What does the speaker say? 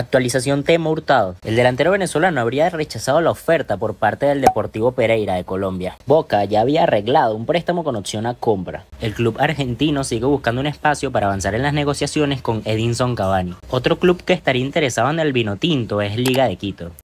Actualización tema Hurtado. El delantero venezolano habría rechazado la oferta por parte del Deportivo Pereira de Colombia. Boca ya había arreglado un préstamo con opción a compra. El club argentino sigue buscando un espacio para avanzar en las negociaciones con Edinson Cavani. Otro club que estaría interesado en el vino tinto es Liga de Quito.